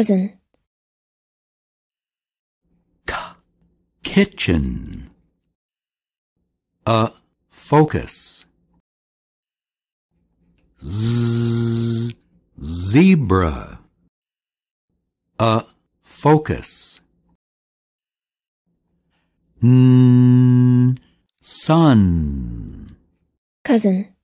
cousin. K kitchen. A focus. Z zebra. A focus. N sun. Cousin.